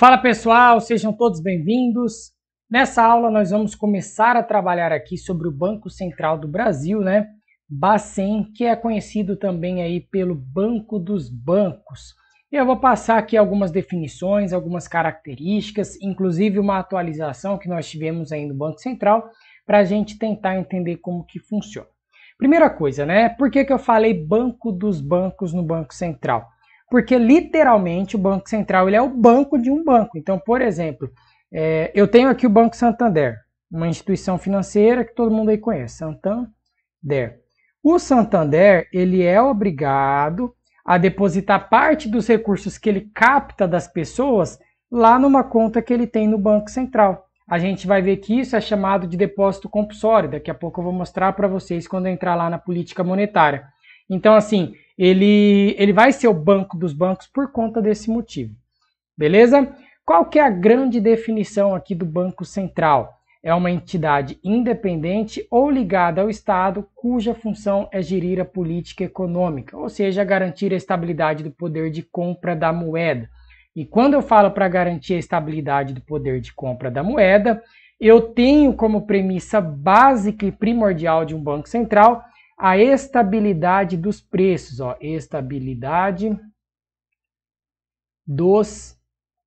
Fala pessoal, sejam todos bem-vindos. Nessa aula nós vamos começar a trabalhar aqui sobre o Banco Central do Brasil, né? Bacen, que é conhecido também aí pelo Banco dos Bancos. E eu vou passar aqui algumas definições, algumas características, inclusive uma atualização que nós tivemos aí no Banco Central, para a gente tentar entender como que funciona. Primeira coisa, né? Por que, que eu falei Banco dos Bancos no Banco Central? porque literalmente o Banco Central ele é o banco de um banco. Então, por exemplo, é, eu tenho aqui o Banco Santander, uma instituição financeira que todo mundo aí conhece, Santander. O Santander ele é obrigado a depositar parte dos recursos que ele capta das pessoas lá numa conta que ele tem no Banco Central. A gente vai ver que isso é chamado de depósito compulsório. Daqui a pouco eu vou mostrar para vocês quando entrar lá na política monetária. Então, assim, ele, ele vai ser o banco dos bancos por conta desse motivo. Beleza? Qual que é a grande definição aqui do Banco Central? É uma entidade independente ou ligada ao Estado, cuja função é gerir a política econômica, ou seja, garantir a estabilidade do poder de compra da moeda. E quando eu falo para garantir a estabilidade do poder de compra da moeda, eu tenho como premissa básica e primordial de um Banco Central a estabilidade dos preços, ó, estabilidade dos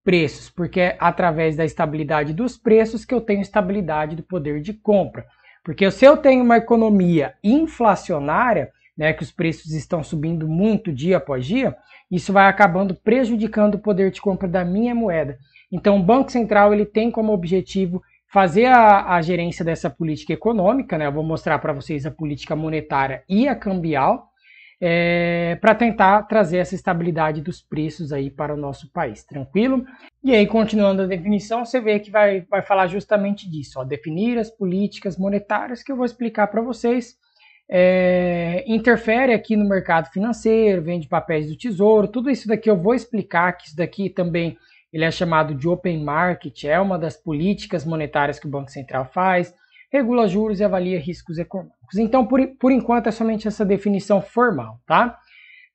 preços, porque é através da estabilidade dos preços que eu tenho estabilidade do poder de compra. Porque se eu tenho uma economia inflacionária, né, que os preços estão subindo muito dia após dia, isso vai acabando prejudicando o poder de compra da minha moeda. Então, o Banco Central ele tem como objetivo fazer a, a, gerência dessa política econômica, né? Eu vou mostrar para vocês a política monetária e a cambial, é, para tentar trazer essa estabilidade dos preços aí para o nosso país, tranquilo? E aí, continuando a definição, você vê que vai, vai falar justamente disso, ó, definir as políticas monetárias que eu vou explicar para vocês. É, interfere aqui no mercado financeiro, vende papéis do tesouro, tudo isso daqui eu vou explicar, que isso daqui também ele é chamado de open market, é uma das políticas monetárias que o Banco Central faz, regula juros e avalia riscos econômicos. Então, por, por enquanto, é somente essa definição formal, tá?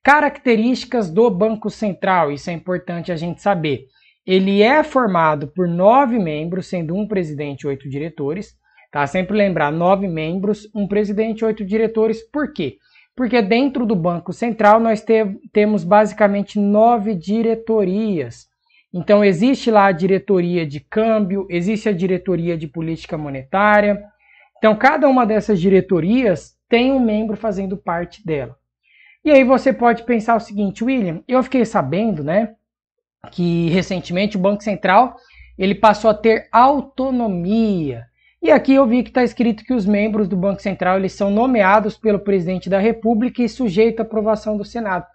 Características do Banco Central, isso é importante a gente saber. Ele é formado por nove membros, sendo um presidente e oito diretores. Tá? Sempre lembrar, nove membros, um presidente e oito diretores. Por quê? Porque dentro do Banco Central nós te temos basicamente nove diretorias. Então, existe lá a diretoria de câmbio, existe a diretoria de política monetária. Então, cada uma dessas diretorias tem um membro fazendo parte dela. E aí você pode pensar o seguinte, William, eu fiquei sabendo, né, que recentemente o Banco Central ele passou a ter autonomia. E aqui eu vi que está escrito que os membros do Banco Central eles são nomeados pelo presidente da República e sujeito à aprovação do Senado.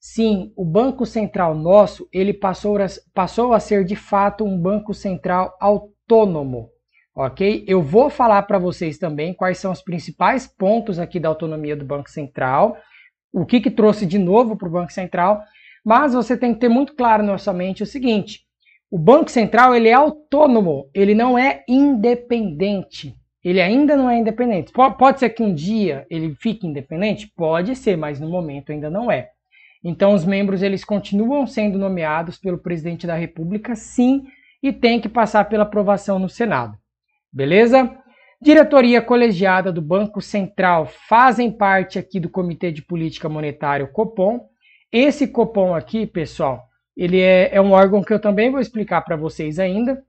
Sim, o Banco Central nosso, ele passou a, passou a ser de fato um Banco Central autônomo, ok? Eu vou falar para vocês também quais são os principais pontos aqui da autonomia do Banco Central, o que, que trouxe de novo para o Banco Central, mas você tem que ter muito claro na sua mente o seguinte, o Banco Central ele é autônomo, ele não é independente, ele ainda não é independente. Pode ser que um dia ele fique independente? Pode ser, mas no momento ainda não é. Então os membros eles continuam sendo nomeados pelo presidente da República, sim, e tem que passar pela aprovação no Senado. Beleza? Diretoria colegiada do Banco Central fazem parte aqui do Comitê de Política Monetária, o Copom. Esse Copom aqui, pessoal, ele é, é um órgão que eu também vou explicar para vocês ainda,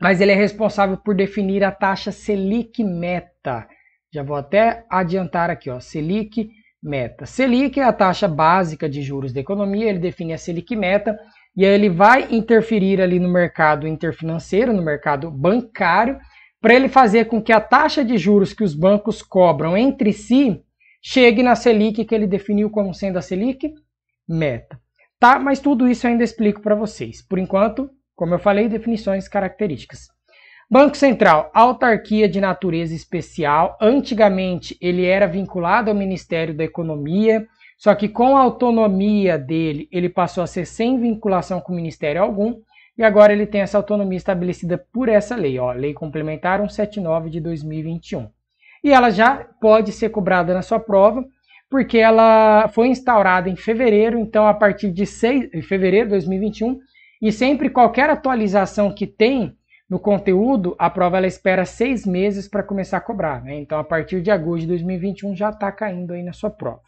mas ele é responsável por definir a taxa Selic meta. Já vou até adiantar aqui, ó, Selic meta. Selic é a taxa básica de juros da economia, ele define a Selic meta e aí ele vai interferir ali no mercado interfinanceiro, no mercado bancário, para ele fazer com que a taxa de juros que os bancos cobram entre si chegue na Selic que ele definiu como sendo a Selic meta. Tá, mas tudo isso eu ainda explico para vocês. Por enquanto, como eu falei, definições características. Banco Central, autarquia de natureza especial. Antigamente ele era vinculado ao Ministério da Economia, só que com a autonomia dele, ele passou a ser sem vinculação com o ministério algum, e agora ele tem essa autonomia estabelecida por essa lei, ó, Lei Complementar 179 de 2021. E ela já pode ser cobrada na sua prova, porque ela foi instaurada em fevereiro, então a partir de 6 de fevereiro de 2021, e sempre qualquer atualização que tem no conteúdo, a prova ela espera seis meses para começar a cobrar, né? então a partir de agosto de 2021 já está caindo aí na sua prova.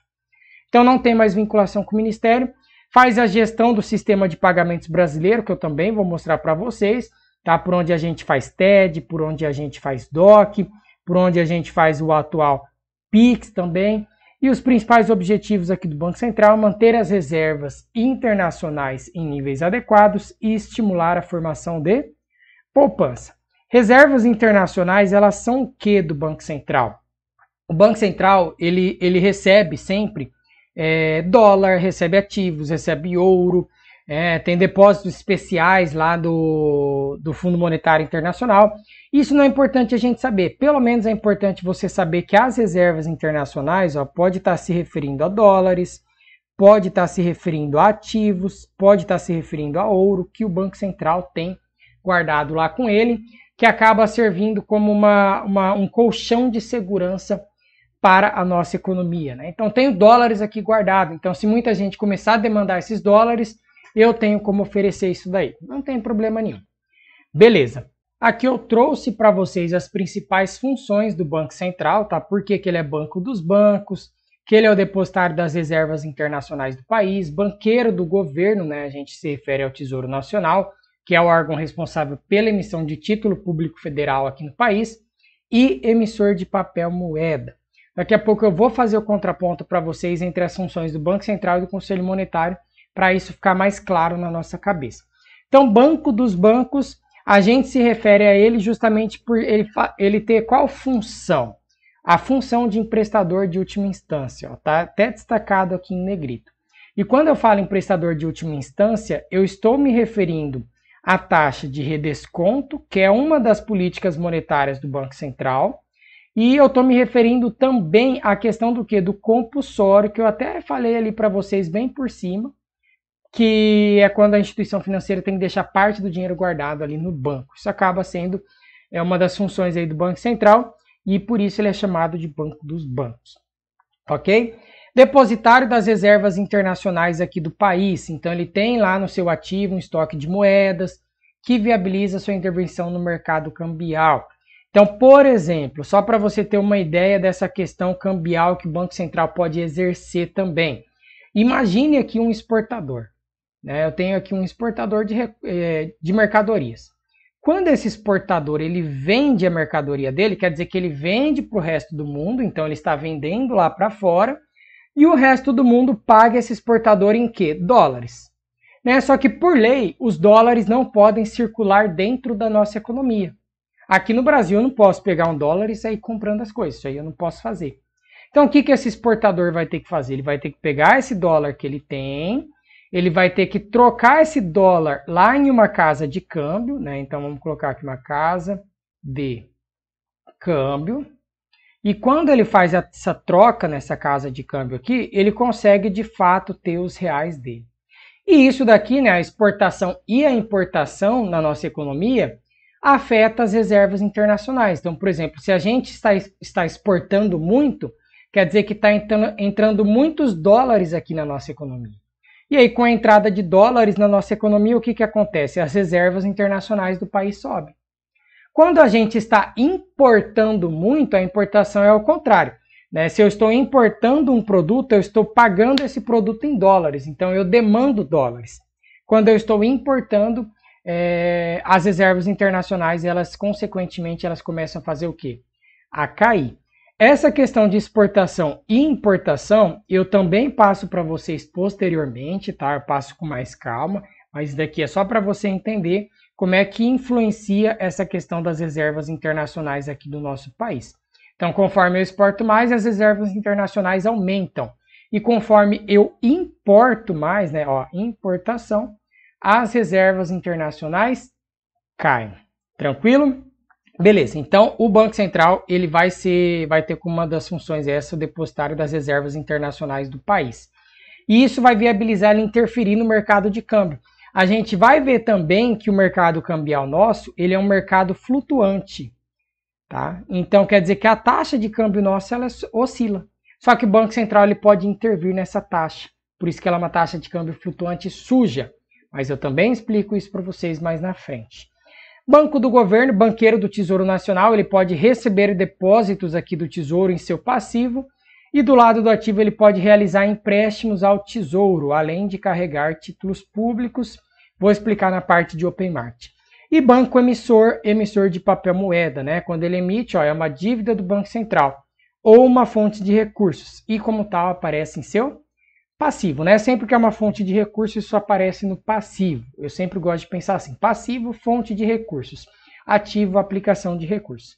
Então não tem mais vinculação com o Ministério, faz a gestão do sistema de pagamentos brasileiro, que eu também vou mostrar para vocês, tá? por onde a gente faz TED, por onde a gente faz DOC, por onde a gente faz o atual PIX também. E os principais objetivos aqui do Banco Central é manter as reservas internacionais em níveis adequados e estimular a formação de Poupança. Reservas internacionais, elas são o que do Banco Central? O Banco Central, ele, ele recebe sempre é, dólar, recebe ativos, recebe ouro, é, tem depósitos especiais lá do, do Fundo Monetário Internacional. Isso não é importante a gente saber. Pelo menos é importante você saber que as reservas internacionais ó, pode estar tá se referindo a dólares, pode estar tá se referindo a ativos, pode estar tá se referindo a ouro que o Banco Central tem guardado lá com ele, que acaba servindo como uma, uma um colchão de segurança para a nossa economia. Né? Então, tenho dólares aqui guardado. Então, se muita gente começar a demandar esses dólares, eu tenho como oferecer isso daí. Não tem problema nenhum. Beleza. Aqui eu trouxe para vocês as principais funções do Banco Central, tá? Por que, que, ele é banco dos bancos, que ele é o depositário das reservas internacionais do país, banqueiro do governo, né? A gente se refere ao Tesouro Nacional, que é o órgão responsável pela emissão de título público federal aqui no país, e emissor de papel moeda. Daqui a pouco eu vou fazer o contraponto para vocês entre as funções do Banco Central e do Conselho Monetário, para isso ficar mais claro na nossa cabeça. Então, banco dos bancos, a gente se refere a ele justamente por ele, ele ter qual função? A função de emprestador de última instância, está até destacado aqui em negrito. E quando eu falo emprestador de última instância, eu estou me referindo a taxa de redesconto, que é uma das políticas monetárias do Banco Central. E eu estou me referindo também à questão do que? Do compulsório, que eu até falei ali para vocês bem por cima, que é quando a instituição financeira tem que deixar parte do dinheiro guardado ali no banco. Isso acaba sendo é uma das funções aí do Banco Central e por isso ele é chamado de Banco dos Bancos. Ok? depositário das reservas internacionais aqui do país. Então, ele tem lá no seu ativo um estoque de moedas que viabiliza sua intervenção no mercado cambial. Então, por exemplo, só para você ter uma ideia dessa questão cambial que o Banco Central pode exercer também. Imagine aqui um exportador. Né? Eu tenho aqui um exportador de, eh, de mercadorias. Quando esse exportador ele vende a mercadoria dele, quer dizer que ele vende para o resto do mundo, então ele está vendendo lá para fora e o resto do mundo paga esse exportador em quê? Dólares. Né? Só que, por lei, os dólares não podem circular dentro da nossa economia. Aqui no Brasil eu não posso pegar um dólar e sair comprando as coisas, isso aí eu não posso fazer. Então o que, que esse exportador vai ter que fazer? Ele vai ter que pegar esse dólar que ele tem, ele vai ter que trocar esse dólar lá em uma casa de câmbio, né? Então vamos colocar aqui uma casa de câmbio, e quando ele faz essa troca nessa casa de câmbio aqui, ele consegue de fato ter os reais dele. E isso daqui, né, a exportação e a importação na nossa economia, afeta as reservas internacionais. Então, por exemplo, se a gente está, está exportando muito, quer dizer que está entrando, entrando muitos dólares aqui na nossa economia. E aí, com a entrada de dólares na nossa economia, o que, que acontece? As reservas internacionais do país sobem. Quando a gente está importando muito, a importação é o contrário. Né? Se eu estou importando um produto, eu estou pagando esse produto em dólares, então eu demando dólares. Quando eu estou importando, é, as reservas internacionais, elas consequentemente, elas começam a fazer o quê? A cair. Essa questão de exportação e importação, eu também passo para vocês posteriormente, tá? Eu passo com mais calma, mas daqui é só para você entender como é que influencia essa questão das reservas internacionais aqui do nosso país. Então, conforme eu exporto mais, as reservas internacionais aumentam. E conforme eu importo mais, né, ó, importação, as reservas internacionais caem. Tranquilo? Beleza. Então, o Banco Central, ele vai ser vai ter como uma das funções essa o depositário das reservas internacionais do país. E isso vai viabilizar ele interferir no mercado de câmbio. A gente vai ver também que o mercado cambial nosso, ele é um mercado flutuante, tá? Então quer dizer que a taxa de câmbio nossa ela oscila. Só que o Banco Central ele pode intervir nessa taxa. Por isso que ela é uma taxa de câmbio flutuante suja. Mas eu também explico isso para vocês mais na frente. Banco do governo, banqueiro do Tesouro Nacional, ele pode receber depósitos aqui do Tesouro em seu passivo e do lado do ativo ele pode realizar empréstimos ao Tesouro, além de carregar títulos públicos Vou explicar na parte de open market. E banco emissor, emissor de papel moeda, né? Quando ele emite, ó, é uma dívida do Banco Central ou uma fonte de recursos e como tal aparece em seu passivo, né? Sempre que é uma fonte de recursos, isso aparece no passivo. Eu sempre gosto de pensar assim: passivo, fonte de recursos, ativo, aplicação de recursos.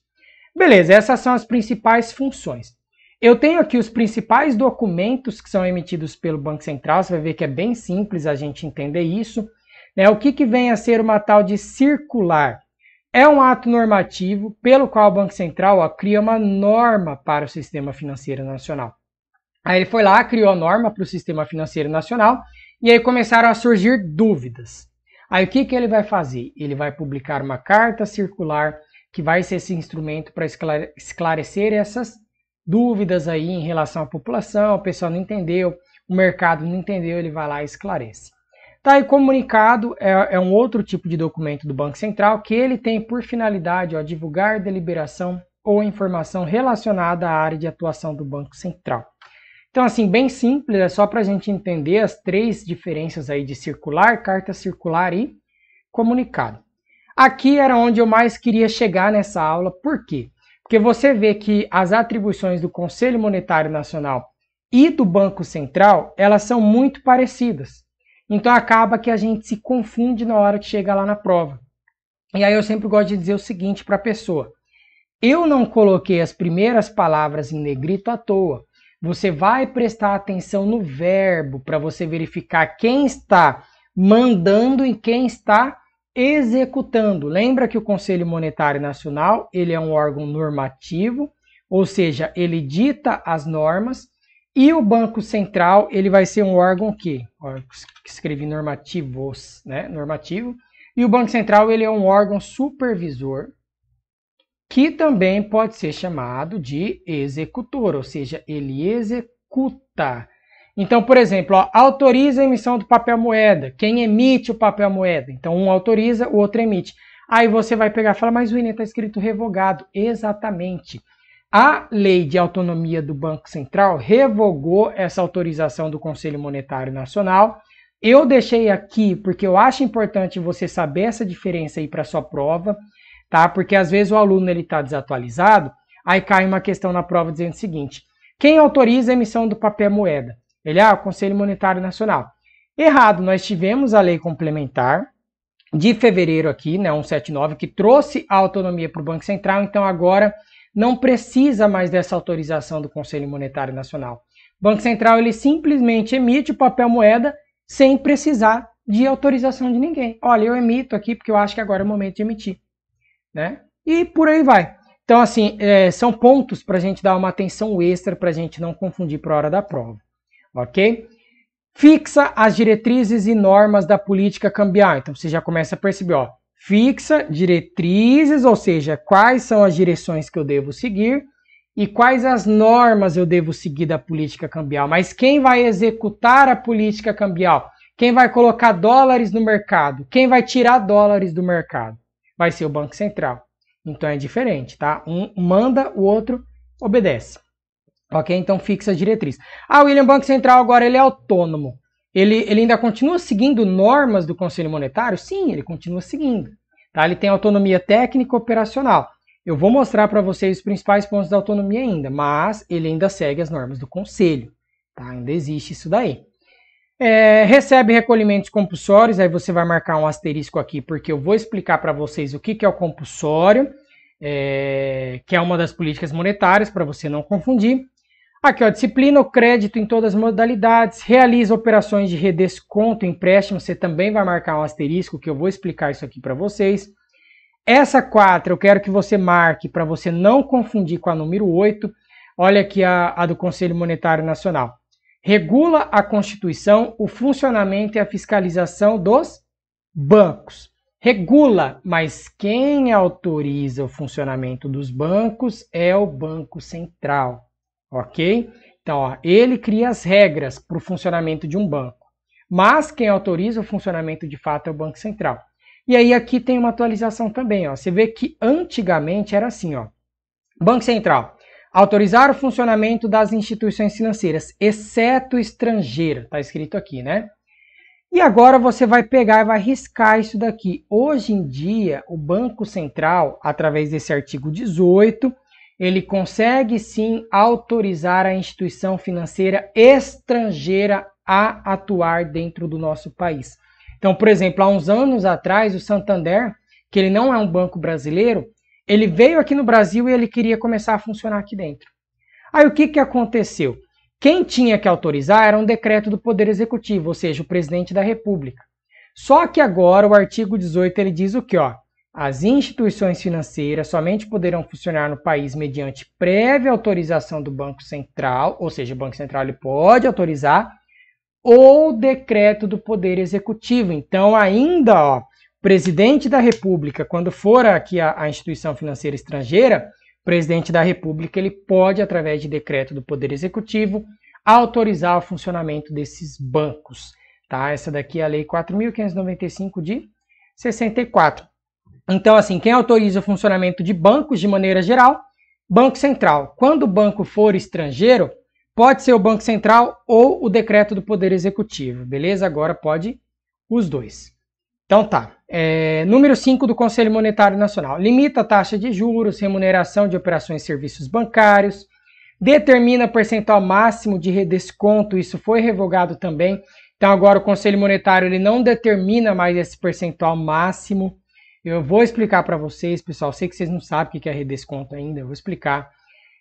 Beleza, essas são as principais funções. Eu tenho aqui os principais documentos que são emitidos pelo Banco Central. Você vai ver que é bem simples a gente entender isso. Né? O que, que vem a ser uma tal de circular? É um ato normativo pelo qual o Banco Central ó, cria uma norma para o sistema financeiro nacional. Aí ele foi lá, criou a norma para o sistema financeiro nacional e aí começaram a surgir dúvidas. Aí o que, que ele vai fazer? Ele vai publicar uma carta circular que vai ser esse instrumento para esclarecer essas dúvidas aí em relação à população, o pessoal não entendeu, o mercado não entendeu, ele vai lá e esclarece. Tá aí comunicado, é, é, um outro tipo de documento do Banco Central que ele tem por finalidade ó, divulgar deliberação ou informação relacionada à área de atuação do Banco Central. Então, assim, bem simples, é só para a gente entender as três diferenças aí de circular, carta circular e comunicado. Aqui era onde eu mais queria chegar nessa aula, por quê? Porque você vê que as atribuições do Conselho Monetário Nacional e do Banco Central, elas são muito parecidas. Então acaba que a gente se confunde na hora que chega lá na prova. E aí eu sempre gosto de dizer o seguinte para a pessoa: eu não coloquei as primeiras palavras em negrito à toa. Você vai prestar atenção no verbo para você verificar quem está mandando e quem está executando. Lembra que o Conselho Monetário Nacional, ele é um órgão normativo, ou seja, ele dita as normas e o Banco Central, ele vai ser um órgão que, ó, escrevi normativos, né, normativo, e o Banco Central, ele é um órgão supervisor que também pode ser chamado de executor, ou seja, ele executa. Então, por exemplo, ó, autoriza a emissão do papel moeda. Quem emite o papel moeda? Então, um autoriza, o outro emite. Aí você vai pegar e falar, mas o INE está escrito revogado. Exatamente. A lei de autonomia do Banco Central revogou essa autorização do Conselho Monetário Nacional. Eu deixei aqui porque eu acho importante você saber essa diferença aí para sua prova, tá? Porque às vezes o aluno ele está desatualizado, aí cai uma questão na prova dizendo o seguinte: quem autoriza a emissão do papel moeda? Ele é ah, o Conselho Monetário Nacional. Errado, nós tivemos a lei complementar de fevereiro aqui, né, 179, que trouxe a autonomia para o Banco Central, então agora não precisa mais dessa autorização do Conselho Monetário Nacional. O Banco Central ele simplesmente emite o papel moeda sem precisar de autorização de ninguém. Olha, eu emito aqui porque eu acho que agora é o momento de emitir, né? E por aí vai. Então, assim, é, são pontos para a gente dar uma atenção extra para a gente não confundir para a hora da prova, ok? Fixa as diretrizes e normas da política cambial. Então, você já começa a perceber, ó, fixa, diretrizes, ou seja, quais são as direções que eu devo seguir e quais as normas eu devo seguir da política cambial. Mas quem vai executar a política cambial? Quem vai colocar dólares no mercado? Quem vai tirar dólares do mercado? Vai ser o Banco Central. Então é diferente, tá? Um manda, o outro obedece. Ok? Então fixa a diretriz. Ah, William, Banco Central agora ele é autônomo ele, ele ainda continua seguindo normas do Conselho Monetário? Sim, ele continua seguindo. Tá? Ele tem autonomia técnica operacional. Eu vou mostrar para vocês os principais pontos da autonomia ainda, mas ele ainda segue as normas do Conselho. Tá? Ainda existe isso daí. É, recebe recolhimentos compulsórios, aí você vai marcar um asterisco aqui, porque eu vou explicar para vocês o que, que é o compulsório, é, que é uma das políticas monetárias, para você não confundir. Aqui, ó, disciplina o crédito em todas as modalidades, realiza operações de redesconto, empréstimo, você também vai marcar um asterisco, que eu vou explicar isso aqui para vocês. Essa 4 eu quero que você marque para você não confundir com a número 8. Olha aqui a, a do Conselho Monetário Nacional. Regula a Constituição, o funcionamento e a fiscalização dos bancos. Regula, mas quem autoriza o funcionamento dos bancos é o Banco Central ok? Então, ó, ele cria as regras para o funcionamento de um banco, mas quem autoriza o funcionamento de fato é o Banco Central. E aí aqui tem uma atualização também, ó. Você vê que antigamente era assim, ó. Banco Central autorizar o funcionamento das instituições financeiras, exceto estrangeira, tá escrito aqui, né? E agora você vai pegar e vai riscar isso daqui. Hoje em dia, o Banco Central, através desse artigo 18, ele consegue sim autorizar a instituição financeira estrangeira a atuar dentro do nosso país. Então, por exemplo, há uns anos atrás, o Santander, que ele não é um banco brasileiro, ele veio aqui no Brasil e ele queria começar a funcionar aqui dentro. Aí o que, que aconteceu? Quem tinha que autorizar era um decreto do Poder Executivo, ou seja, o presidente da República. Só que agora o artigo 18 ele diz o que, ó? As instituições financeiras somente poderão funcionar no país mediante prévia autorização do Banco Central, ou seja, o Banco Central ele pode autorizar, ou decreto do Poder Executivo. Então, ainda, ó, o presidente da República, quando for aqui a, a instituição financeira estrangeira, o presidente da República ele pode, através de decreto do Poder Executivo, autorizar o funcionamento desses bancos. Tá? Essa daqui é a Lei 4.595 de 64. Então, assim, quem autoriza o funcionamento de bancos de maneira geral? Banco Central. Quando o banco for estrangeiro, pode ser o Banco Central ou o decreto do Poder Executivo, beleza? Agora pode os dois. Então tá. É, número 5 do Conselho Monetário Nacional. Limita a taxa de juros, remuneração de operações e serviços bancários. Determina percentual máximo de redesconto. Isso foi revogado também. Então agora o Conselho Monetário ele não determina mais esse percentual máximo. Eu vou explicar para vocês, pessoal. Sei que vocês não sabem o que é redesconto ainda, eu vou explicar.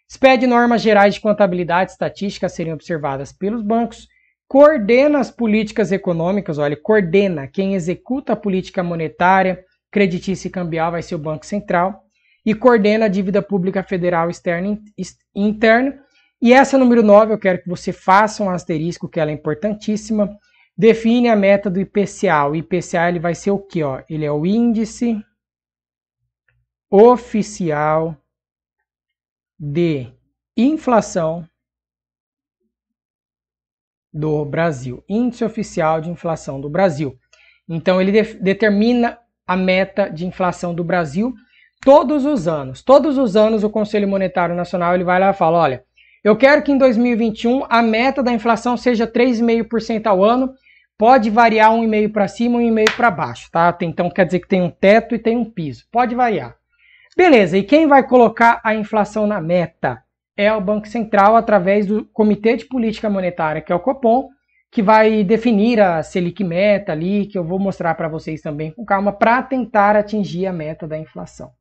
Expede normas gerais de contabilidade estatística a serem observadas pelos bancos. Coordena as políticas econômicas, olha, coordena quem executa a política monetária, creditícia e cambial vai ser o Banco Central. E coordena a dívida pública federal externa e interna. E essa número 9, eu quero que você faça um asterisco, que ela é importantíssima. Define a meta do IPCA. O IPCA ele vai ser o quê? Ó? Ele é o índice oficial de inflação do Brasil. Índice oficial de inflação do Brasil. Então ele de determina a meta de inflação do Brasil todos os anos. Todos os anos o Conselho Monetário Nacional ele vai lá e fala, olha, eu quero que em 2021 a meta da inflação seja 3,5% ao ano Pode variar um e-mail para cima, um e-mail para baixo, tá? Então quer dizer que tem um teto e tem um piso. Pode variar. Beleza, e quem vai colocar a inflação na meta? É o Banco Central através do Comitê de Política Monetária, que é o Copom, que vai definir a Selic meta ali, que eu vou mostrar para vocês também com calma, para tentar atingir a meta da inflação.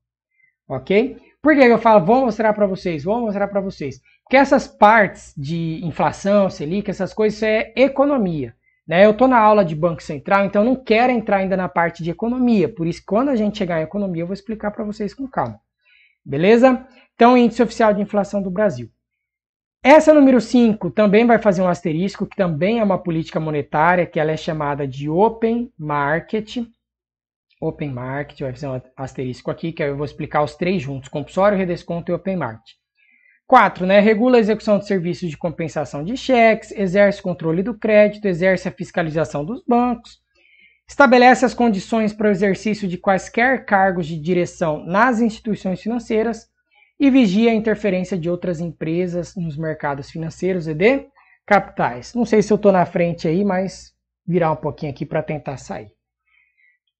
OK? Por que eu falo, vou mostrar para vocês, vou mostrar para vocês? Porque essas partes de inflação, Selic, essas coisas, é economia. Né? Eu estou na aula de Banco Central, então não quero entrar ainda na parte de economia. Por isso, quando a gente chegar em economia, eu vou explicar para vocês com calma. Beleza? Então, índice oficial de inflação do Brasil. Essa número 5 também vai fazer um asterisco, que também é uma política monetária, que ela é chamada de Open Market. Open Market, vai fazer um asterisco aqui, que eu vou explicar os três juntos, compulsório, redesconto e Open Market. 4. Né, regula a execução de serviços de compensação de cheques, exerce controle do crédito, exerce a fiscalização dos bancos, estabelece as condições para o exercício de quaisquer cargos de direção nas instituições financeiras e vigia a interferência de outras empresas nos mercados financeiros e de capitais. Não sei se eu estou na frente aí, mas virar um pouquinho aqui para tentar sair.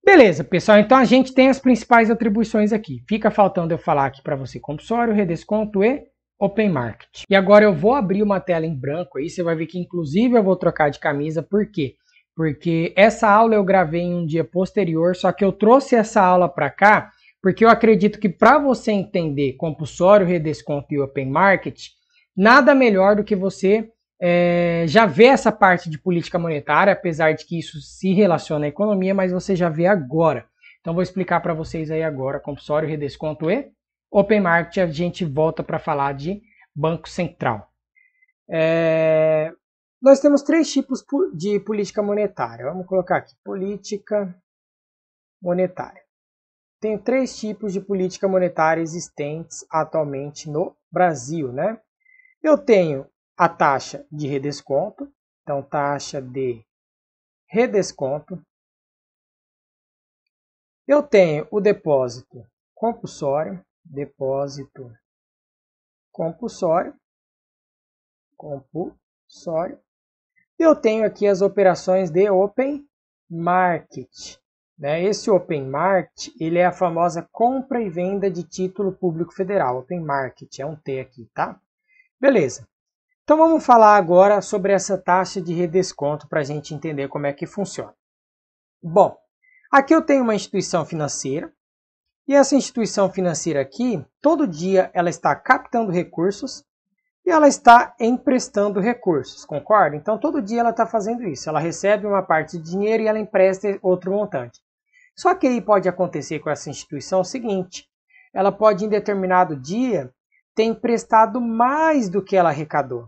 Beleza, pessoal, então a gente tem as principais atribuições aqui. Fica faltando eu falar aqui para você compulsório, redesconto e Open Market. E agora eu vou abrir uma tela em branco aí, você vai ver que inclusive eu vou trocar de camisa, por quê? Porque essa aula eu gravei em um dia posterior, só que eu trouxe essa aula para cá, porque eu acredito que para você entender compulsório, redesconto e Open Market, nada melhor do que você é, já ver essa parte de política monetária, apesar de que isso se relaciona à economia, mas você já vê agora. Então vou explicar para vocês aí agora compulsório, redesconto e Open Market, a gente volta para falar de Banco Central. É... Nós temos três tipos de política monetária. Vamos colocar aqui: política monetária. Tem três tipos de política monetária existentes atualmente no Brasil, né? Eu tenho a taxa de redesconto, então taxa de redesconto. Eu tenho o depósito compulsório, depósito compulsório, compulsório. Eu tenho aqui as operações de open market. Né? Esse open market ele é a famosa compra e venda de título público federal. Open market é um T aqui, tá? Beleza. Então vamos falar agora sobre essa taxa de redesconto para a gente entender como é que funciona. Bom, aqui eu tenho uma instituição financeira e essa instituição financeira aqui, todo dia ela está captando recursos e ela está emprestando recursos, concorda? Então todo dia ela está fazendo isso. Ela recebe uma parte de dinheiro e ela empresta outro montante. Só que aí pode acontecer com essa instituição o seguinte: ela pode em determinado dia ter emprestado mais do que ela arrecadou.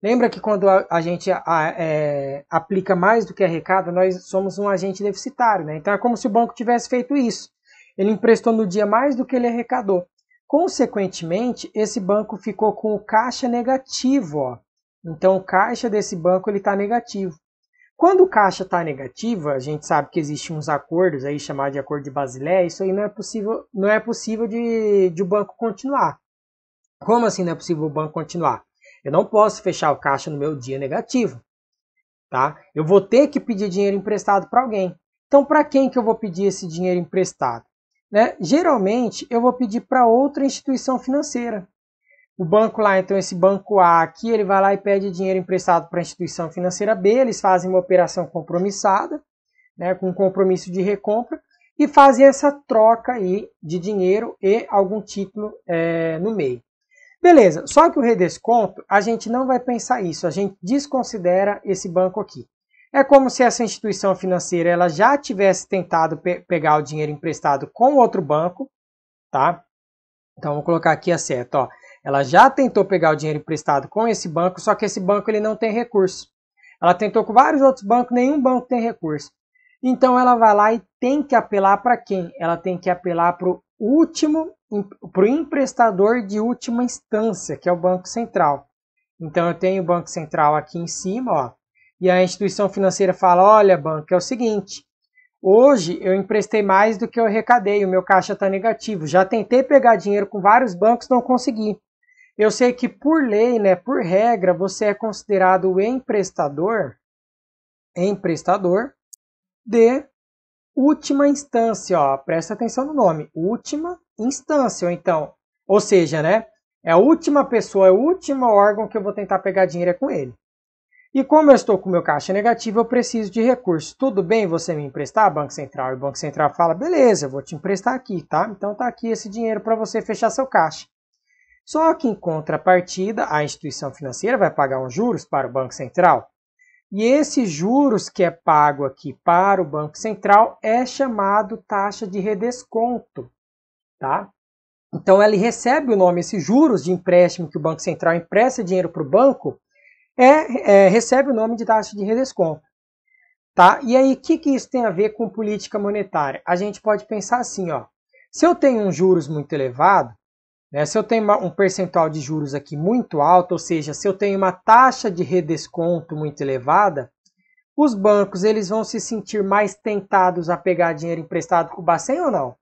Lembra que quando a, a gente a, é, aplica mais do que arrecada, nós somos um agente deficitário, né? Então é como se o banco tivesse feito isso. Ele emprestou no dia mais do que ele arrecadou. Consequentemente, esse banco ficou com o caixa negativo. Ó. Então, o caixa desse banco está negativo. Quando o caixa está negativo, a gente sabe que existem uns acordos aí chamados de acordo de Basileia, isso aí não é possível, não é possível de, de o banco continuar. Como assim não é possível o banco continuar? Eu não posso fechar o caixa no meu dia negativo, tá? Eu vou ter que pedir dinheiro emprestado para alguém. Então, para quem que eu vou pedir esse dinheiro emprestado? Né? Geralmente eu vou pedir para outra instituição financeira. O banco lá, então esse banco A aqui, ele vai lá e pede dinheiro emprestado para a instituição financeira B, eles fazem uma operação compromissada, né, com compromisso de recompra, e fazem essa troca aí de dinheiro e algum título é, no meio. Beleza, só que o redesconto, a gente não vai pensar isso, a gente desconsidera esse banco aqui. É como se essa instituição financeira ela já tivesse tentado pe pegar o dinheiro emprestado com outro banco, tá? Então vou colocar aqui a seta, ó. Ela já tentou pegar o dinheiro emprestado com esse banco, só que esse banco ele não tem recurso. Ela tentou com vários outros bancos, nenhum banco tem recurso. Então ela vai lá e tem que apelar para quem? Ela tem que apelar para o último, para o emprestador de última instância, que é o Banco Central. Então eu tenho o Banco Central aqui em cima, ó e a instituição financeira fala: olha, banco, é o seguinte, hoje eu emprestei mais do que eu arrecadei, o meu caixa está negativo. Já tentei pegar dinheiro com vários bancos, não consegui. Eu sei que por lei, né, por regra, você é considerado emprestador, emprestador de última instância, ó, presta atenção no nome, última instância, ou então, ou seja, né, é a última pessoa, é o último órgão que eu vou tentar pegar dinheiro é com ele. E como eu estou com meu caixa negativo, eu preciso de recursos. Tudo bem você me emprestar, Banco Central? E o Banco Central fala, beleza, eu vou te emprestar aqui, tá? Então tá aqui esse dinheiro para você fechar seu caixa. Só que em contrapartida, a instituição financeira vai pagar uns juros para o Banco Central. E esses juros que é pago aqui para o Banco Central é chamado taxa de redesconto, tá? Então ele recebe o nome esses juros de empréstimo que o Banco Central empresta dinheiro para o banco, é, é, recebe o nome de taxa de redesconto. Tá? E aí, o que, que isso tem a ver com política monetária? A gente pode pensar assim, ó, se eu tenho um juros muito elevado, né, se eu tenho uma, um percentual de juros aqui muito alto, ou seja, se eu tenho uma taxa de redesconto muito elevada, os bancos eles vão se sentir mais tentados a pegar dinheiro emprestado com o Bacen ou não? O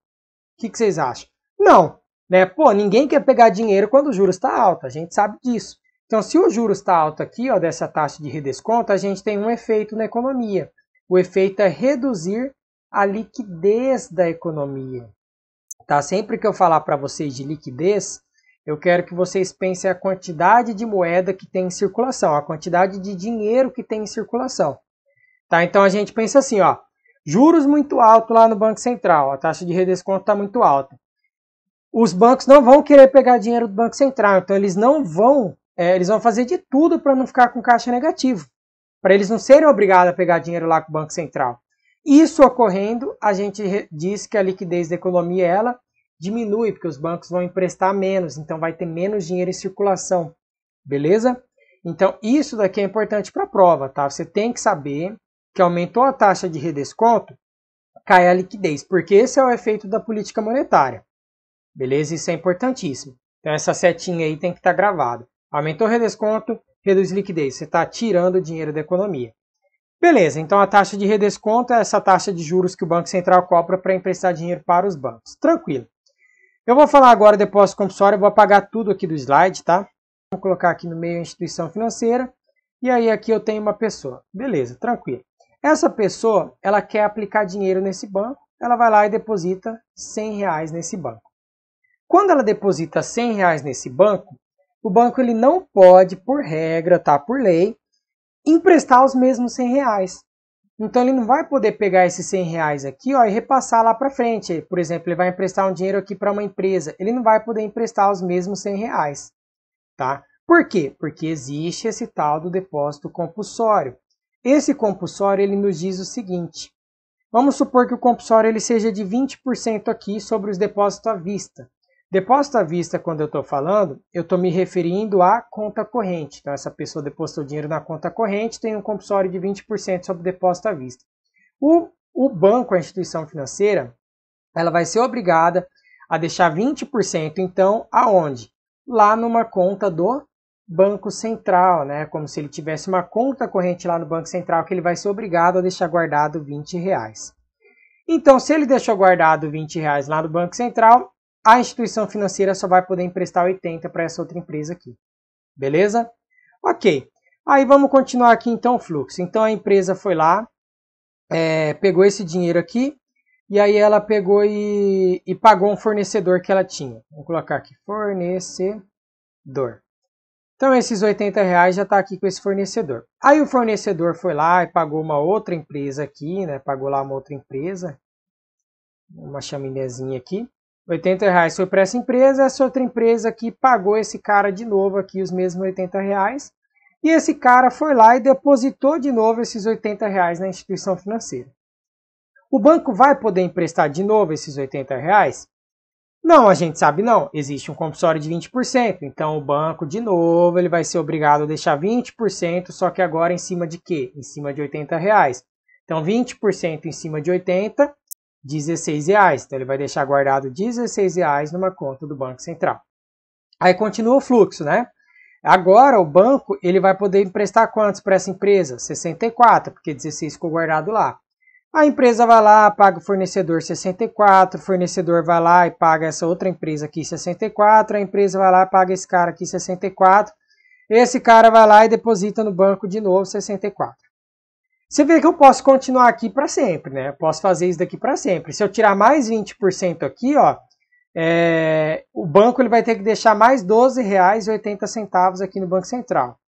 que, que vocês acham? Não, né? Pô, ninguém quer pegar dinheiro quando o juros está alto, a gente sabe disso. Então, se o juros está alto aqui, ó, dessa taxa de redesconto, a gente tem um efeito na economia. O efeito é reduzir a liquidez da economia. Tá? Sempre que eu falar para vocês de liquidez, eu quero que vocês pensem a quantidade de moeda que tem em circulação, a quantidade de dinheiro que tem em circulação. Tá? Então a gente pensa assim, ó, juros muito alto lá no Banco Central, a taxa de redesconto está muito alta. Os bancos não vão querer pegar dinheiro do Banco Central, então eles não vão é, eles vão fazer de tudo para não ficar com caixa negativo, para eles não serem obrigados a pegar dinheiro lá com o Banco Central. Isso ocorrendo, a gente diz que a liquidez da economia ela diminui, porque os bancos vão emprestar menos, então vai ter menos dinheiro em circulação, beleza? Então isso daqui é importante para a prova, tá? Você tem que saber que aumentou a taxa de redesconto, cai a liquidez, porque esse é o efeito da política monetária, beleza? Isso é importantíssimo. Então essa setinha aí tem que estar tá gravada. Aumentou o redesconto, reduz liquidez. Você está tirando dinheiro da economia. Beleza, então a taxa de redesconto é essa taxa de juros que o Banco Central cobra para emprestar dinheiro para os bancos. Tranquilo. Eu vou falar agora depósito compulsório, vou apagar tudo aqui do slide, tá? Vou colocar aqui no meio a instituição financeira. E aí aqui eu tenho uma pessoa. Beleza, tranquilo. Essa pessoa, ela quer aplicar dinheiro nesse banco, ela vai lá e deposita 100 reais nesse banco. Quando ela deposita 100 reais nesse banco, o banco ele não pode, por regra, tá, por lei, emprestar os mesmos 100 reais. Então ele não vai poder pegar esses 100 reais aqui ó, e repassar lá para frente. Por exemplo, ele vai emprestar um dinheiro aqui para uma empresa. Ele não vai poder emprestar os mesmos 100 reais. Tá? Por quê? Porque existe esse tal do depósito compulsório. Esse compulsório ele nos diz o seguinte. Vamos supor que o compulsório ele seja de 20% aqui sobre os depósitos à vista. Depósito à vista, quando eu estou falando, eu estou me referindo à conta corrente. Então, essa pessoa depositou dinheiro na conta corrente, tem um compulsório de 20% sobre depósito à vista. O, o banco, a instituição financeira, ela vai ser obrigada a deixar 20%, então, aonde? Lá numa conta do Banco Central, né? Como se ele tivesse uma conta corrente lá no Banco Central que ele vai ser obrigado a deixar guardado 20 reais. Então, se ele deixou guardado 20 reais lá no Banco Central, a instituição financeira só vai poder emprestar 80 para essa outra empresa aqui. Beleza? Ok. Aí vamos continuar aqui então o fluxo. Então a empresa foi lá, é, pegou esse dinheiro aqui, e aí ela pegou e, e pagou um fornecedor que ela tinha. Vou colocar aqui, fornecedor. Então esses 80 reais já está aqui com esse fornecedor. Aí o fornecedor foi lá e pagou uma outra empresa aqui, né? Pagou lá uma outra empresa, uma chaminézinha aqui. 80 reais foi para essa empresa, essa outra empresa que pagou esse cara de novo aqui os mesmos 80 reais. E esse cara foi lá e depositou de novo esses 80 reais na instituição financeira. O banco vai poder emprestar de novo esses 80 reais? Não, a gente sabe não. Existe um compulsório de 20%. Então o banco, de novo, ele vai ser obrigado a deixar 20%, só que agora em cima de quê? Em cima de 80 reais. Então 20% em cima de 80 R$16,00. Então ele vai deixar guardado R$16,00 numa conta do Banco Central. Aí continua o fluxo, né? Agora o banco ele vai poder emprestar quantos para essa empresa? 64, porque 16 ficou guardado lá. A empresa vai lá, paga o fornecedor 64, o fornecedor vai lá e paga essa outra empresa aqui 64, a empresa vai lá paga esse cara aqui 64, esse cara vai lá e deposita no banco de novo 64. Você vê que eu posso continuar aqui para sempre, né? Posso fazer isso daqui para sempre. Se eu tirar mais 20% aqui, ó, é, o banco ele vai ter que deixar mais R$12,80 aqui no Banco Central.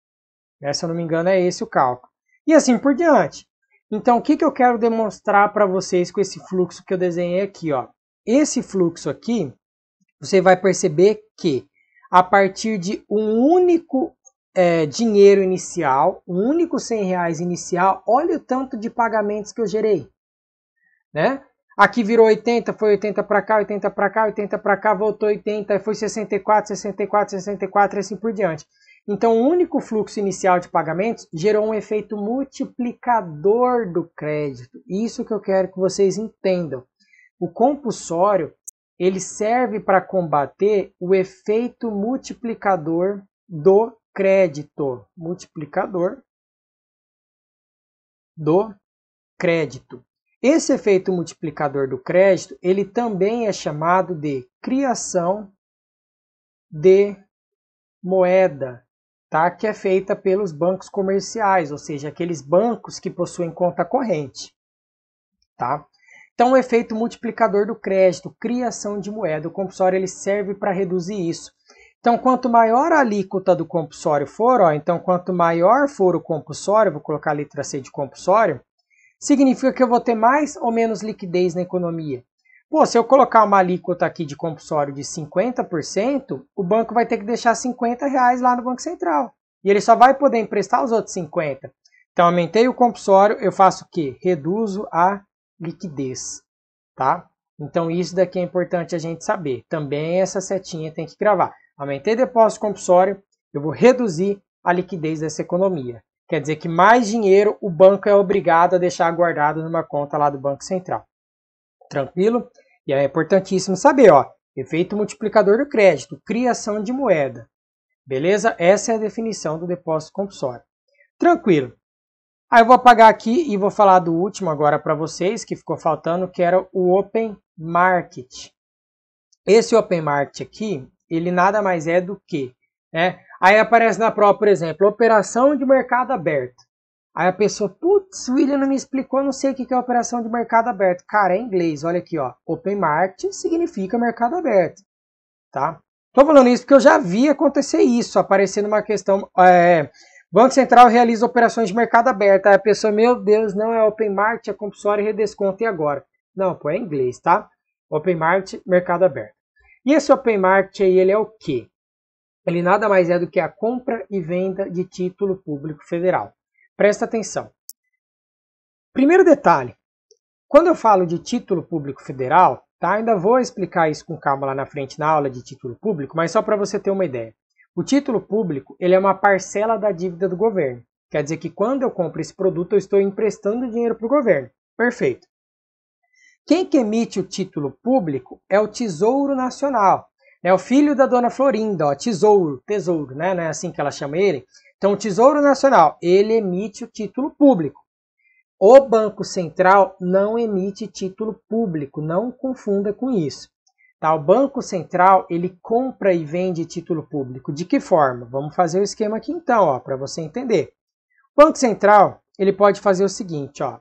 Né? Se eu não me engano, é esse o cálculo. E assim por diante. Então, o que, que eu quero demonstrar para vocês com esse fluxo que eu desenhei aqui? Ó? Esse fluxo aqui, você vai perceber que a partir de um único é, dinheiro inicial, o um único 100 reais inicial, olha o tanto de pagamentos que eu gerei. Né? Aqui virou 80, foi 80 para cá, 80 para cá, 80 para cá, voltou 80, aí foi 64, 64, 64 e assim por diante. Então, o único fluxo inicial de pagamentos gerou um efeito multiplicador do crédito. Isso que eu quero que vocês entendam. O compulsório, ele serve para combater o efeito multiplicador do crédito multiplicador do crédito. Esse efeito multiplicador do crédito, ele também é chamado de criação de moeda, tá? que é feita pelos bancos comerciais, ou seja, aqueles bancos que possuem conta corrente. Tá? Então, o efeito multiplicador do crédito, criação de moeda, o compulsório ele serve para reduzir isso. Então, quanto maior a alíquota do compulsório for, ó, então quanto maior for o compulsório, vou colocar a letra C de compulsório, significa que eu vou ter mais ou menos liquidez na economia. Pô, se eu colocar uma alíquota aqui de compulsório de 50%, o banco vai ter que deixar 50 reais lá no Banco Central. E ele só vai poder emprestar os outros 50. Então, aumentei o compulsório, eu faço o quê? Reduzo a liquidez, tá? Então, isso daqui é importante a gente saber. Também essa setinha tem que gravar aumentei depósito compulsório, eu vou reduzir a liquidez dessa economia. Quer dizer que mais dinheiro o banco é obrigado a deixar guardado numa conta lá do Banco Central. Tranquilo? E é importantíssimo saber, ó, efeito multiplicador do crédito, criação de moeda. Beleza? Essa é a definição do depósito compulsório. Tranquilo. Aí eu vou apagar aqui e vou falar do último agora para vocês, que ficou faltando, que era o Open Market. Esse Open Market aqui, ele nada mais é do que. Né? Aí aparece na prova, por exemplo, operação de mercado aberto. Aí a pessoa, putz, o William não me explicou, não sei o que é operação de mercado aberto. Cara, é inglês, olha aqui, ó. Open market significa mercado aberto, tá? Tô falando isso porque eu já vi acontecer isso, aparecendo uma questão, é, Banco Central realiza operações de mercado aberto. Aí a pessoa, meu Deus, não é open market, é compulsório e redesconto, e agora? Não, pô, é inglês, tá? Open market, mercado aberto. E esse Open Market aí, ele é o quê? Ele nada mais é do que a compra e venda de título público federal. Presta atenção. Primeiro detalhe, quando eu falo de título público federal, tá? ainda vou explicar isso com calma lá na frente na aula de título público, mas só para você ter uma ideia. O título público ele é uma parcela da dívida do governo. Quer dizer que quando eu compro esse produto, eu estou emprestando dinheiro para o governo. Perfeito. Quem que emite o título público é o Tesouro Nacional. é O filho da dona Florinda, ó, Tesouro, Tesouro, né? Não é assim que ela chama ele. Então, o Tesouro Nacional, ele emite o título público. O Banco Central não emite título público, não confunda com isso. Tá? O Banco Central, ele compra e vende título público. De que forma? Vamos fazer o esquema aqui então, para você entender. O Banco Central, ele pode fazer o seguinte, ó,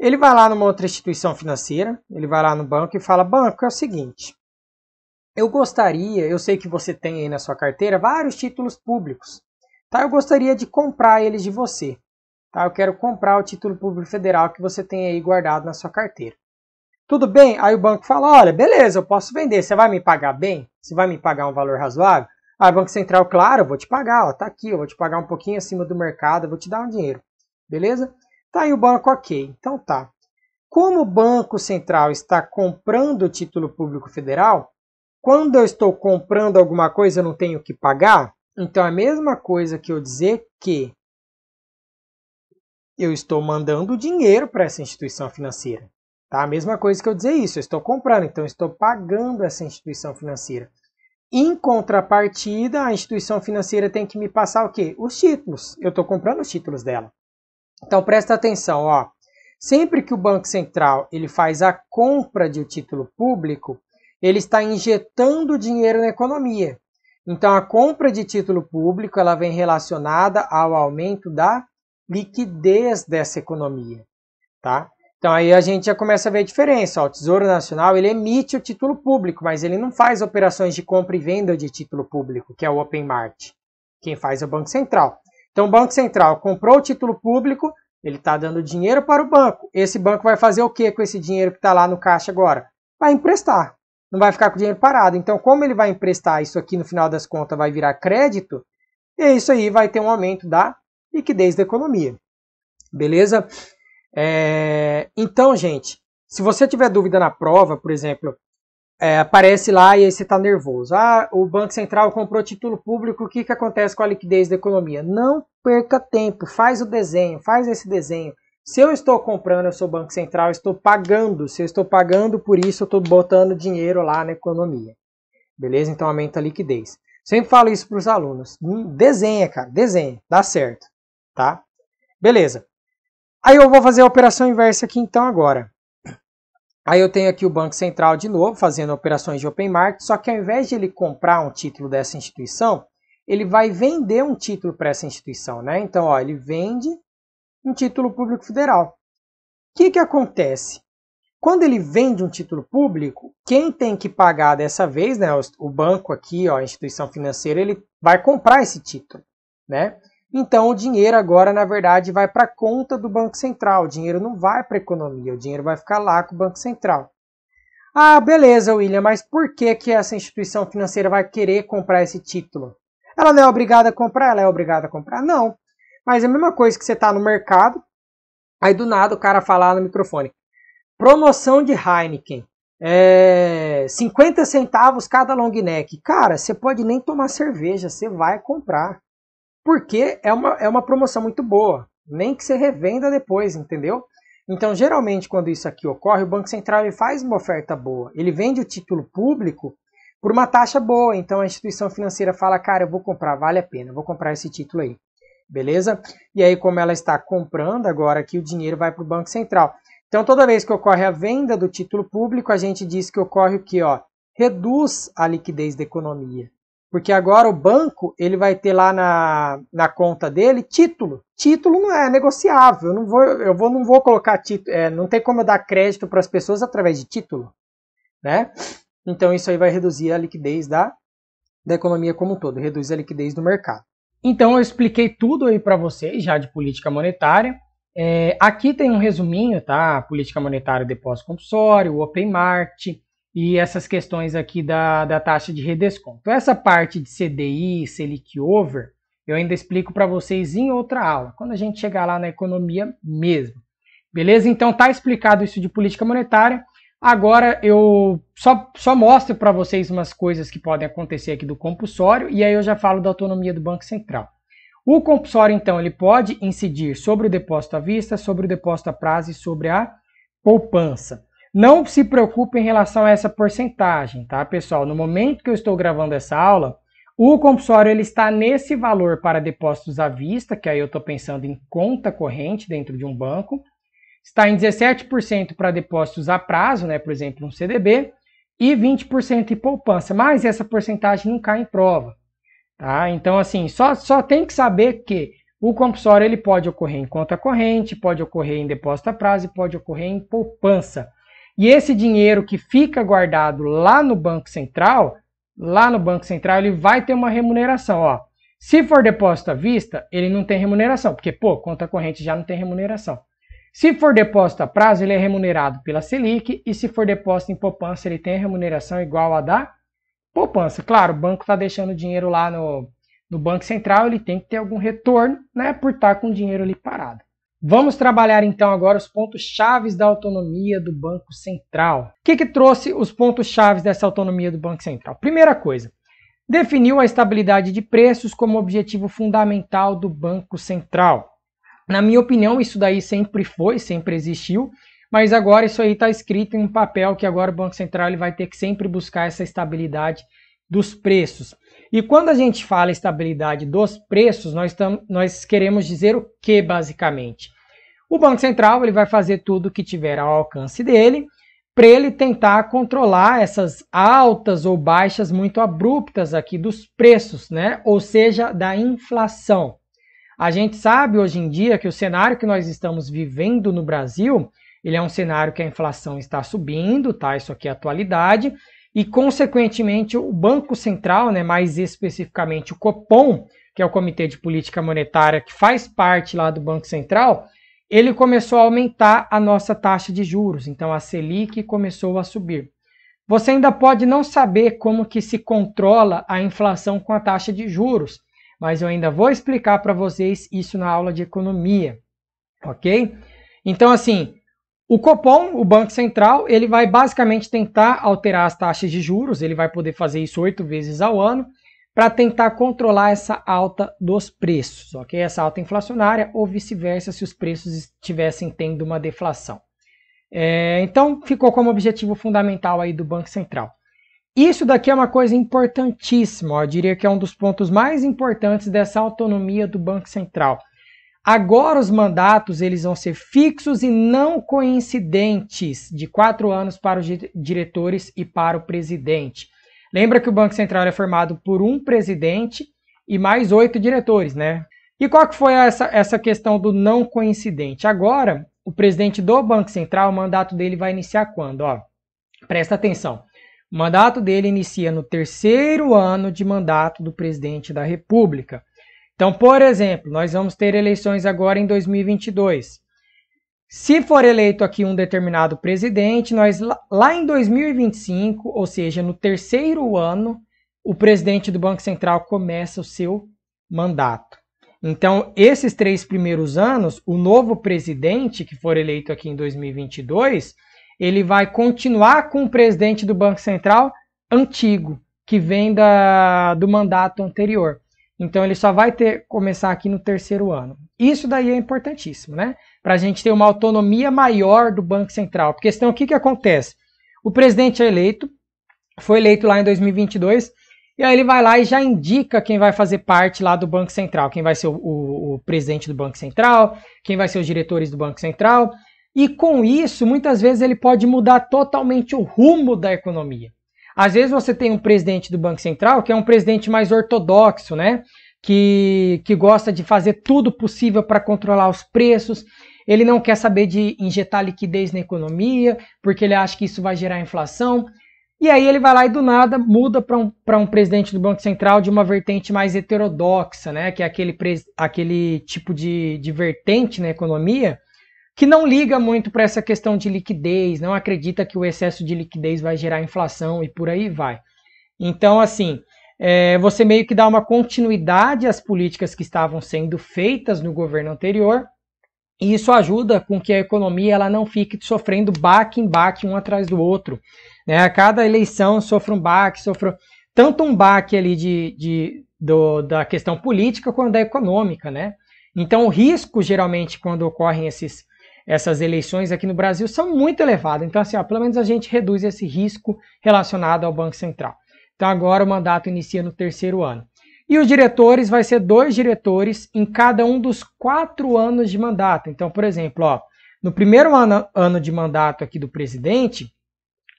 ele vai lá numa outra instituição financeira, ele vai lá no banco e fala: Banco, é o seguinte, eu gostaria, eu sei que você tem aí na sua carteira vários títulos públicos, tá? Eu gostaria de comprar eles de você, tá? Eu quero comprar o título público federal que você tem aí guardado na sua carteira. Tudo bem? Aí o banco fala: Olha, beleza, eu posso vender, você vai me pagar bem? Você vai me pagar um valor razoável? Ah, Banco Central, claro, eu vou te pagar, ó, tá aqui, eu vou te pagar um pouquinho acima do mercado, eu vou te dar um dinheiro, beleza? Tá aí o banco ok. Então tá. Como o Banco Central está comprando o título público federal, quando eu estou comprando alguma coisa eu não tenho que pagar? Então é a mesma coisa que eu dizer que eu estou mandando dinheiro para essa instituição financeira. Tá? A mesma coisa que eu dizer isso, eu estou comprando, então eu estou pagando essa instituição financeira. Em contrapartida, a instituição financeira tem que me passar o quê? Os títulos. Eu estou comprando os títulos dela. Então presta atenção, ó. Sempre que o Banco Central ele faz a compra de um título público, ele está injetando dinheiro na economia. Então a compra de título público ela vem relacionada ao aumento da liquidez dessa economia, tá? Então aí a gente já começa a ver a diferença. Ó, o Tesouro Nacional ele emite o título público, mas ele não faz operações de compra e venda de título público, que é o open market. Quem faz é o Banco Central. Então o Banco Central comprou o título público, ele está dando dinheiro para o banco. Esse banco vai fazer o que com esse dinheiro que está lá no caixa agora? Vai emprestar. Não vai ficar com o dinheiro parado. Então, como ele vai emprestar isso aqui no final das contas vai virar crédito, e isso aí vai ter um aumento da liquidez da economia. Beleza? É... Então, gente, se você tiver dúvida na prova, por exemplo, é, aparece lá e aí você está nervoso. Ah, o Banco Central comprou título público, o que, que acontece com a liquidez da economia? Não perca tempo, faz o desenho, faz esse desenho. Se eu estou comprando, eu sou Banco Central, estou pagando. Se eu estou pagando por isso, eu estou botando dinheiro lá na economia. Beleza? Então aumenta a liquidez. Sempre falo isso para os alunos. Hum, desenha, cara, desenha, dá certo. Tá? Beleza. Aí eu vou fazer a operação inversa aqui então agora. Aí eu tenho aqui o Banco Central de novo fazendo operações de open market, só que ao invés de ele comprar um título dessa instituição, ele vai vender um título para essa instituição, né? Então, ó, ele vende um título público federal. O que, que acontece? Quando ele vende um título público, quem tem que pagar dessa vez, né? O banco aqui, ó, a instituição financeira, ele vai comprar esse título, né? Então o dinheiro agora, na verdade, vai para a conta do Banco Central. O dinheiro não vai para a economia, o dinheiro vai ficar lá com o Banco Central. Ah, beleza, William, mas por que, que essa instituição financeira vai querer comprar esse título? Ela não é obrigada a comprar, ela é obrigada a comprar? Não. Mas é a mesma coisa que você está no mercado, aí do nada o cara falar no microfone. Promoção de Heineken. É, 50 centavos cada long neck. Cara, você pode nem tomar cerveja, você vai comprar porque é uma, é uma promoção muito boa, nem que você revenda depois, entendeu? Então, geralmente, quando isso aqui ocorre, o Banco Central faz uma oferta boa. Ele vende o título público por uma taxa boa. Então, a instituição financeira fala, cara, eu vou comprar, vale a pena, vou comprar esse título aí. Beleza? E aí, como ela está comprando agora que o dinheiro vai para o Banco Central. Então, toda vez que ocorre a venda do título público, a gente diz que ocorre o que? Ó, reduz a liquidez da economia. Porque agora o banco ele vai ter lá na, na conta dele título. Título não é negociável. Eu não vou, eu vou, não vou colocar título. É, não tem como eu dar crédito para as pessoas através de título. Né? Então isso aí vai reduzir a liquidez da, da economia como um todo, reduz a liquidez do mercado. Então eu expliquei tudo aí para vocês já de política monetária. É, aqui tem um resuminho, tá? Política monetária, depósito compulsório, open market, e essas questões aqui da, da taxa de redesconto. Essa parte de CDI, Selic Over, eu ainda explico para vocês em outra aula, quando a gente chegar lá na economia mesmo. Beleza? Então tá explicado isso de política monetária. Agora eu só, só mostro para vocês umas coisas que podem acontecer aqui do compulsório e aí eu já falo da autonomia do Banco Central. O compulsório, então, ele pode incidir sobre o depósito à vista, sobre o depósito a prazo e sobre a poupança. Não se preocupe em relação a essa porcentagem, tá, pessoal? No momento que eu estou gravando essa aula, o compulsório ele está nesse valor para depósitos à vista, que aí eu estou pensando em conta corrente dentro de um banco, está em 17% para depósitos a prazo, né, por exemplo, um CDB, e 20% em poupança, mas essa porcentagem não cai em prova. Tá? Então, assim, só, só tem que saber que o compulsório ele pode ocorrer em conta corrente, pode ocorrer em depósito a prazo e pode ocorrer em poupança. E esse dinheiro que fica guardado lá no Banco Central, lá no Banco Central ele vai ter uma remuneração, ó. Se for depósito à vista, ele não tem remuneração, porque pô, conta corrente já não tem remuneração. Se for depósito a prazo, ele é remunerado pela Selic e se for depósito em poupança, ele tem remuneração igual a da poupança. Claro, o banco está deixando o dinheiro lá no, no Banco Central, ele tem que ter algum retorno, né, por estar tá com o dinheiro ali parado. Vamos trabalhar então agora os pontos chaves da autonomia do Banco Central. O que, que trouxe os pontos chaves dessa autonomia do Banco Central? Primeira coisa, definiu a estabilidade de preços como objetivo fundamental do Banco Central. Na minha opinião, isso daí sempre foi, sempre existiu, mas agora isso aí está escrito em um papel que agora o Banco Central ele vai ter que sempre buscar essa estabilidade dos preços. E quando a gente fala estabilidade dos preços, nós, nós queremos dizer o que basicamente? O Banco Central ele vai fazer tudo o que tiver ao alcance dele para ele tentar controlar essas altas ou baixas muito abruptas aqui dos preços, né? ou seja, da inflação. A gente sabe hoje em dia que o cenário que nós estamos vivendo no Brasil, ele é um cenário que a inflação está subindo, tá? Isso aqui é atualidade, e, consequentemente, o Banco Central, né, mais especificamente o Copom, que é o Comitê de Política Monetária que faz parte lá do Banco Central, ele começou a aumentar a nossa taxa de juros, então a Selic começou a subir. Você ainda pode não saber como que se controla a inflação com a taxa de juros, mas eu ainda vou explicar para vocês isso na aula de economia, ok? Então, assim, o Copom, o Banco Central, ele vai basicamente tentar alterar as taxas de juros, ele vai poder fazer isso oito vezes ao ano, para tentar controlar essa alta dos preços, ok? Essa alta inflacionária, ou vice-versa, se os preços estivessem tendo uma deflação. É, então, ficou como objetivo fundamental aí do Banco Central. Isso daqui é uma coisa importantíssima, ó, eu diria que é um dos pontos mais importantes dessa autonomia do Banco Central Agora os mandatos eles vão ser fixos e não coincidentes, de quatro anos para os diretores e para o presidente. Lembra que o Banco Central é formado por um presidente e mais oito diretores, né? E qual que foi essa, essa questão do não coincidente? Agora, o presidente do Banco Central, o mandato dele vai iniciar quando? Ó, presta atenção. O mandato dele inicia no terceiro ano de mandato do presidente da República. Então, por exemplo, nós vamos ter eleições agora em 2022. Se for eleito aqui um determinado presidente, nós lá em 2025, ou seja, no terceiro ano, o presidente do Banco Central começa o seu mandato. Então, esses três primeiros anos, o novo presidente que for eleito aqui em 2022, ele vai continuar com o presidente do Banco Central antigo, que vem da, do mandato anterior. Então ele só vai ter começar aqui no terceiro ano. Isso daí é importantíssimo, né? Para a gente ter uma autonomia maior do Banco Central. Porque senão o que, que acontece? O presidente é eleito, foi eleito lá em 2022, e aí ele vai lá e já indica quem vai fazer parte lá do Banco Central, quem vai ser o, o, o presidente do Banco Central, quem vai ser os diretores do Banco Central. E com isso, muitas vezes ele pode mudar totalmente o rumo da economia. Às vezes você tem um presidente do Banco Central que é um presidente mais ortodoxo, né? Que, que gosta de fazer tudo possível para controlar os preços. Ele não quer saber de injetar liquidez na economia, porque ele acha que isso vai gerar inflação. E aí ele vai lá e do nada muda para um, um presidente do Banco Central de uma vertente mais heterodoxa, né? Que é aquele, aquele tipo de, de vertente na economia que não liga muito para essa questão de liquidez, não acredita que o excesso de liquidez vai gerar inflação e por aí vai. Então, assim, é, você meio que dá uma continuidade às políticas que estavam sendo feitas no governo anterior, e isso ajuda com que a economia ela não fique sofrendo baque em baque um atrás do outro. Né? A cada eleição sofre um baque, sofre tanto um baque ali de, de do, da questão política quanto da econômica, né? Então, o risco, geralmente, quando ocorrem esses essas eleições aqui no Brasil são muito elevadas. Então, assim, ó, pelo menos a gente reduz esse risco relacionado ao Banco Central. Então, agora o mandato inicia no terceiro ano. E os diretores vai ser dois diretores em cada um dos quatro anos de mandato. Então, por exemplo, ó, no primeiro ano, ano de mandato aqui do presidente,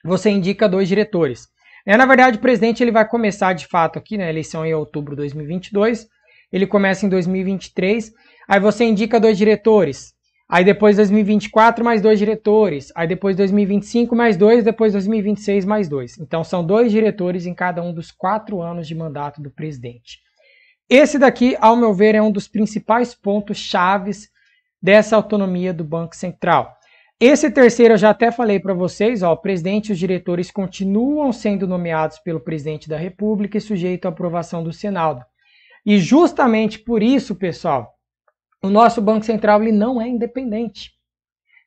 você indica dois diretores. É, na verdade, o presidente ele vai começar de fato aqui, né? Eleição em outubro de 2022. Ele começa em 2023. Aí você indica dois diretores. Aí depois 2024 mais dois diretores, aí depois 2025 mais dois, depois 2026 mais dois. Então são dois diretores em cada um dos quatro anos de mandato do presidente. Esse daqui, ao meu ver, é um dos principais pontos chaves dessa autonomia do Banco Central. Esse terceiro eu já até falei para vocês, ó, o presidente e os diretores continuam sendo nomeados pelo presidente da República e sujeito à aprovação do Senado. E justamente por isso, pessoal, o nosso Banco Central ele não é independente.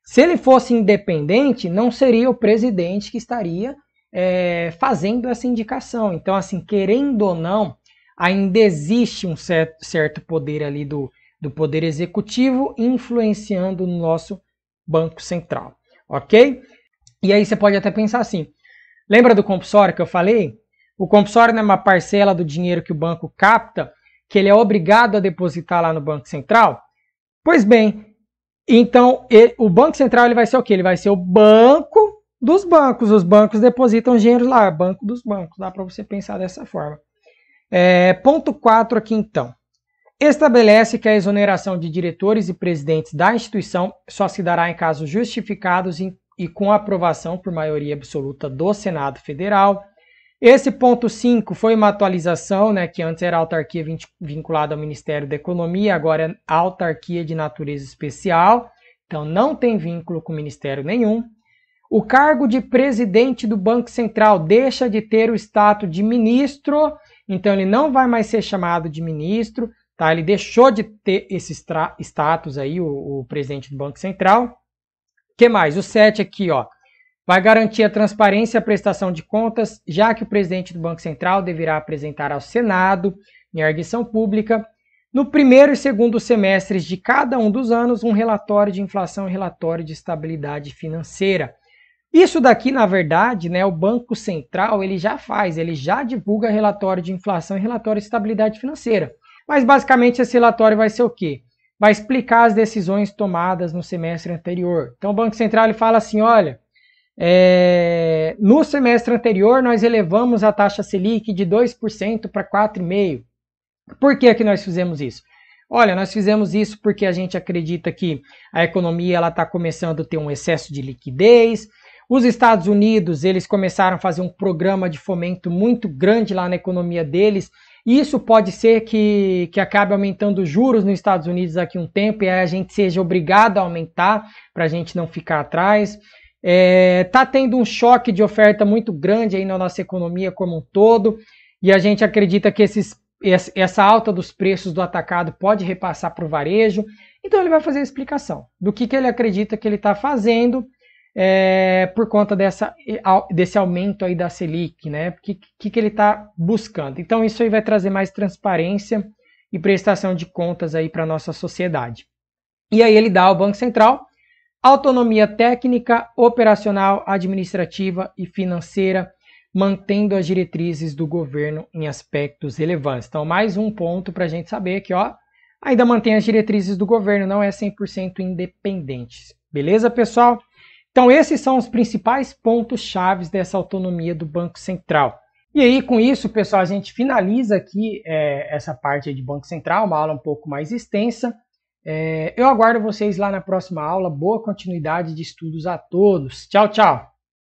Se ele fosse independente, não seria o presidente que estaria é, fazendo essa indicação. Então, assim, querendo ou não, ainda existe um certo, certo poder ali do, do poder executivo influenciando o nosso Banco Central, ok? E aí você pode até pensar assim, lembra do compulsório que eu falei? O compulsório não é uma parcela do dinheiro que o banco capta, que ele é obrigado a depositar lá no Banco Central? Pois bem, então ele, o Banco Central ele vai ser o quê? Ele vai ser o banco dos bancos. Os bancos depositam dinheiro lá, banco dos bancos. Dá para você pensar dessa forma. É, ponto 4 aqui então. Estabelece que a exoneração de diretores e presidentes da instituição só se dará em casos justificados e, e com aprovação por maioria absoluta do Senado Federal. Esse ponto 5 foi uma atualização, né, que antes era autarquia vinculada ao Ministério da Economia, agora é autarquia de natureza especial, então não tem vínculo com ministério nenhum. O cargo de presidente do Banco Central deixa de ter o status de ministro, então ele não vai mais ser chamado de ministro, tá? Ele deixou de ter esse status aí, o, o presidente do Banco Central. O que mais? O 7 aqui, ó. Vai garantir a transparência e a prestação de contas, já que o presidente do Banco Central deverá apresentar ao Senado, em arguição pública, no primeiro e segundo semestres de cada um dos anos, um relatório de inflação e relatório de estabilidade financeira. Isso daqui, na verdade, né, o Banco Central ele já faz, ele já divulga relatório de inflação e relatório de estabilidade financeira. Mas basicamente esse relatório vai ser o quê? Vai explicar as decisões tomadas no semestre anterior. Então o Banco Central ele fala assim, olha, é, no semestre anterior, nós elevamos a taxa Selic de 2% para 4,5%. Por que, que nós fizemos isso? Olha, nós fizemos isso porque a gente acredita que a economia está começando a ter um excesso de liquidez. Os Estados Unidos, eles começaram a fazer um programa de fomento muito grande lá na economia deles. E isso pode ser que, que acabe aumentando os juros nos Estados Unidos daqui a um tempo e a gente seja obrigado a aumentar para a gente não ficar atrás. Está é, tá tendo um choque de oferta muito grande aí na nossa economia como um todo, e a gente acredita que esses, essa alta dos preços do atacado pode repassar para o varejo. Então ele vai fazer a explicação do que, que ele acredita que ele está fazendo é, por conta dessa, desse aumento aí da Selic, né? O que, que, que ele está buscando. Então isso aí vai trazer mais transparência e prestação de contas aí para a nossa sociedade. E aí ele dá ao Banco Central autonomia técnica, operacional, administrativa e financeira, mantendo as diretrizes do governo em aspectos relevantes. Então, mais um ponto para a gente saber que, ó, ainda mantém as diretrizes do governo, não é 100% independente. Beleza, pessoal? Então, esses são os principais pontos chaves dessa autonomia do Banco Central. E aí, com isso, pessoal, a gente finaliza aqui é, essa parte de Banco Central, uma aula um pouco mais extensa. É, eu aguardo vocês lá na próxima aula. Boa continuidade de estudos a todos. Tchau, tchau!